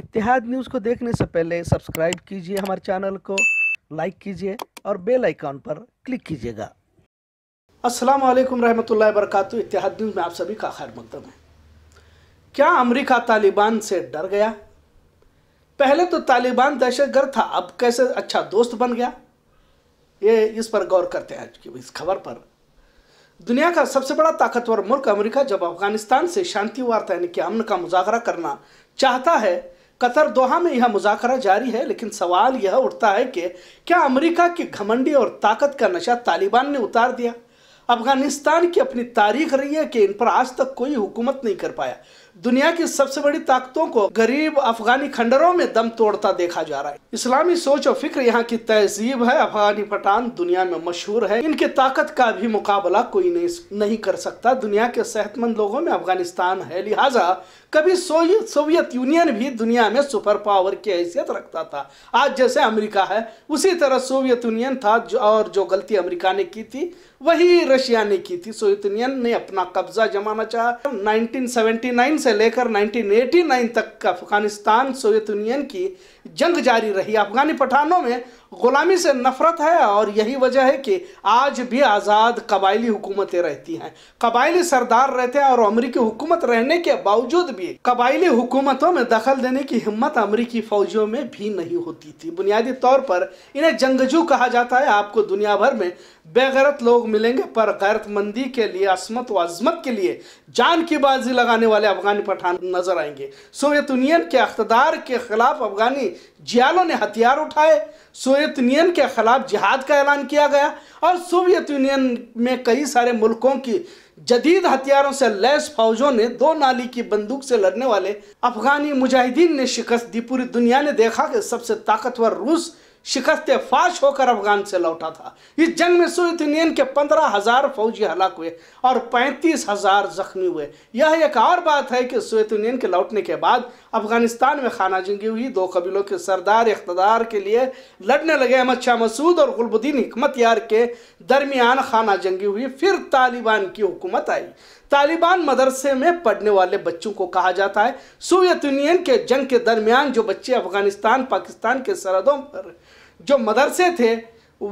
اتحاد نیوز کو دیکھنے سے پہلے سبسکرائب کیجئے ہمارے چینل کو لائک کیجئے اور بیل آئیکن پر کلک کیجئے گا السلام علیکم رحمت اللہ وبرکاتہ اتحاد نیوز میں آپ سبھی کا خیر مقدم ہے کیا امریکہ طالبان سے ڈر گیا پہلے تو طالبان دہشتگر تھا اب کیسے اچھا دوست بن گیا یہ اس پر گور کرتے ہیں اس خبر پر دنیا کا سب سے بڑا طاقتور ملک امریکہ جب افغانستان سے شانتی وارتہ یعنی کہ امن کا مذاکرہ کرنا چاہتا ہے قطر دوہا میں یہاں مذاکرہ جاری ہے لیکن سوال یہ اٹھتا ہے کہ کیا امریکہ کی گھمنڈی اور طاقت کا نشہ طالبان نے اتار دیا افغانستان کی اپنی تاریخ رہی ہے کہ ان پر آج تک کوئی حکومت نہیں کر پایا دنیا کی سب سے بڑی طاقتوں کو غریب افغانی کھنڈروں میں دم توڑتا دیکھا جا رہا ہے اسلامی سوچ و فکر یہاں کی تہذیب ہے افغانی پٹان دنیا میں مشہور ہے ان کی طاقت کا بھی مقابلہ کوئی نہیں کر سکتا دنیا کے صحت مند لوگوں میں افغانستان ہے لہٰذا کبھی سوویت یونین بھی دنیا میں سپر پاور کی حیثیت رکھتا تھا آج جیسے امریکہ ہے اسی طرح سوویت یونین تھا اور جو غلطی امریکہ نے کی تھی وہی رشیا نے کی تھی سویت یونین نے اپنا قبضہ جمانا سیونٹی نائن سے لے کر نائنٹین ایٹی نائن تک افغانستان سوویت یونین کی جنگ جاری رہی افغانی پٹھانوں میں غلامی سے نفرت ہے اور یہی وجہ ہے کہ آج بھی آزاد قبائلی حکومتیں رہتی ہیں قبائلی سردار رہتے ہیں اور امریکی حکومت رہنے کے باوجود بھی قبائلی حکومتوں میں دخل دینے کی ہمت امریکی فوجیوں میں بھی نہیں ہوتی تھی بنیادی طور پر انہیں جنگجو کہا جاتا ہے آپ کو دنیا بھر میں بے غیرت لوگ ملیں گے پر غیرت مندی کے لیے عصمت و عظمت کے لیے جان کی بازی لگانے والے افغانی پٹھان نظر آئیں گے سوویت انین کے اختدار کے خلاف افغانی جیالوں نے ہتھیار اٹھائے سوویت یونین کے خلاف جہاد کا اعلان کیا گیا اور سوویت یونین میں کئی سارے ملکوں کی جدید ہتھیاروں سے لیس فوجوں نے دو نالی کی بندوق سے لڑنے والے افغانی مجاہدین نے شکست دی پوری دنیا نے دیکھا کہ سب سے طاقتور روس شکست فاش ہو کر افغان سے لوٹا تھا اس جنگ میں سوئی یونین کے پندرہ ہزار فوجی ہلاک ہوئے اور پینتیس ہزار زخمی ہوئے یہ ایک اور بات ہے کہ سوئی یونین کے لوٹنے کے بعد افغانستان میں خانہ جنگی ہوئی دو قبیلوں کے سردار اقتدار کے لیے لڑنے لگے احمد شاہ مسعود اور غلب الدین حکمت یار کے درمیان خانہ جنگی ہوئی پھر طالبان کی حکومت آئی طالبان مدرسے میں پڑھنے والے بچوں کو کہا جاتا ہے سوویت یونین کے جنگ کے درمیان جو بچے افغانستان پاکستان کے سرحدوں پر جو مدرسے تھے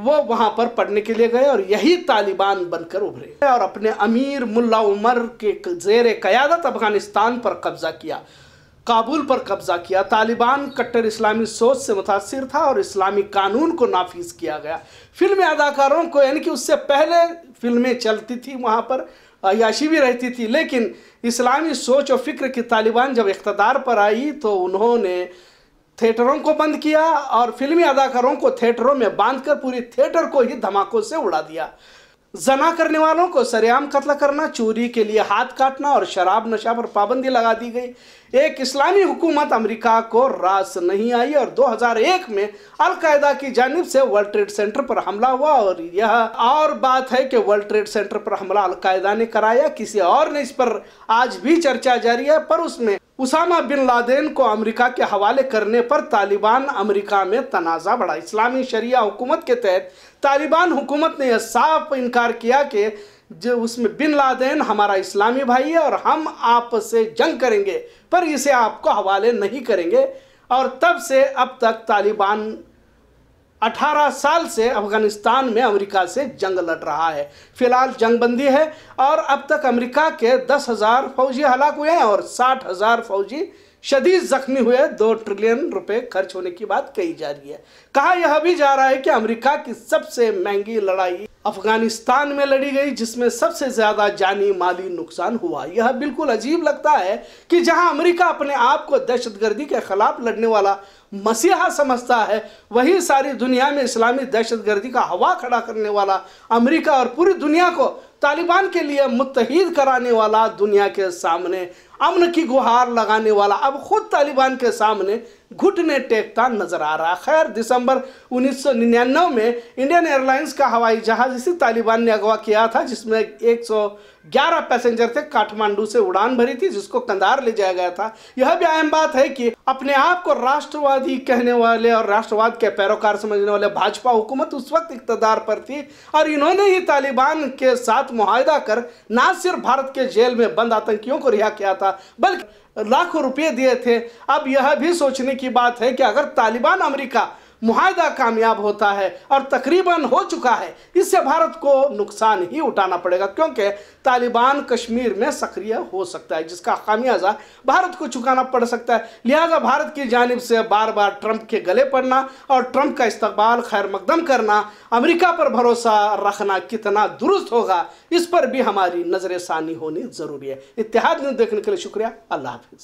وہ وہاں پر پڑھنے کے لیے گئے اور یہی طالبان بن کر ابھرے اور اپنے امیر ملا عمر کے زیر قیادت افغانستان پر قبضہ کیا کابل پر قبضہ کیا طالبان کٹر اسلامی سوچ سے متاثر تھا اور اسلامی قانون کو نافذ کیا گیا فلم اداکاروں کو یعنی کہ اس سے پہلے فلمیں چلتی تھیں وہاں پر عیاشی بھی رہتی تھی لیکن اسلامی سوچ و فکر کی طالبان جب اقتدار پر آئی تو انہوں نے تھیٹروں کو بند کیا اور فلمی اداکاروں کو تھیٹروں میں باندھ کر پوری تھیٹر کو ہی دھماکوں سے اڑا دیا زنا کرنے والوں کو سریعام قتل کرنا چوری کے لیے ہاتھ کاٹنا اور شراب نشہ پر پابندی لگا دی گئی ایک اسلامی حکومت امریکہ کو راس نہیں آئی اور دو ہزار ایک میں القاعدہ کی جانب سے ورلڈ ٹریڈ سینٹر پر حملہ ہوا اور یہ اور بات ہے کہ ورلڈ ٹریڈ سینٹر پر حملہ القاعدہ نے کرایا کسی اور نے اس پر آج بھی چرچا جاری ہے پر اس میں اسامہ بن لادین کو امریکہ کے حوالے کرنے پر طالبان امریکہ میں تنازع بڑھا اسلامی شریعہ حکومت کے تحت طالبان حکومت نے یہ صاف انکار کیا کہ جو اس میں بن لادین ہمارا اسلامی بھائی ہے اور ہم آپ سے جنگ کریں گے پر اسے آپ کو حوالے نہیں کریں گے اور تب سے اب تک طالبان اٹھارہ سال سے افغانستان میں امریکہ سے جنگ لڑ رہا ہے فی الحال جنگ بندی ہے اور اب تک امریکہ کے دس ہزار فوجی ہلاک ہوئے ہیں اور ساٹھ ہزار فوجی شدید زخمی ہوئے دو ٹریلین روپے خرچ ہونے کی بات کہی جا رہی ہے کہا یہ بھی جا رہا ہے کہ امریکہ کی سب سے مہنگی لڑائی افغانستان میں لڑی گئی جس میں سب سے زیادہ جانی مالی نقصان ہوا یہ بالکل عجیب لگتا ہے کہ جہاں امریکہ اپنے آپ کو دہشت گردی کے خلاف لڑنے والا مسیحا سمجھتا ہے وہی ساری دنیا میں اسلامی دہشت گردی کا ہوا کھڑا کرنے والا امریکہ اور پوری دنیا کو طالبان کے لیے متحد کرانے والا دنیا کے سامنے امن کی گہار لگانے والا اب خود طالبان کے سامنے گھٹنے ٹیکتا نظر آ رہا خیر دسمبر انیس سو ننانوے میں انڈین ایئر لائنز کا ہوائی جہاز اسی طالبان نے اغوا کیا تھا جس میں ایک سو گیارہ پیسنجر تھے کاٹمانڈو سے اڑان بھری تھی جس کو کندار لے گیا تھا یہ بھی اہم بات ہے کہ اپنے آپ کو کہنے والے اور کے پیروکار سمجھنے والے بھاجپا حکومت اس وقت اقتدار پر تھی اور انہوں نے ہی طالبان کے ساتھ معاہدہ کر نہ صرف بھارت کے جیل میں بند آتنکیوں کو رہا کیا تھا بلکہ لاکھوں روپئے دیے تھے اب یہ بھی سوچنے کی بات ہے کہ اگر طالبان امریکہ معاہدہ کامیاب ہوتا ہے اور تقریباً ہو چکا ہے اس سے بھارت کو نقصان ہی اٹھانا پڑے گا کیونکہ طالبان کشمیر میں سکریہ ہو سکتا ہے جس کا خامیازہ بھارت کو چکانا پڑ سکتا ہے لہٰذا بھارت کی جانب سے بار بار ٹرمپ کے گلے پڑنا اور ٹرمپ کا استقبال خیر مقدم کرنا امریکہ پر بھروسہ رکھنا کتنا درست ہوگا اس پر بھی ہماری نظر ثانی ہونی ضروری ہے اتحاد میں دیکھنے کے لیے شکریہ اللہ حافظ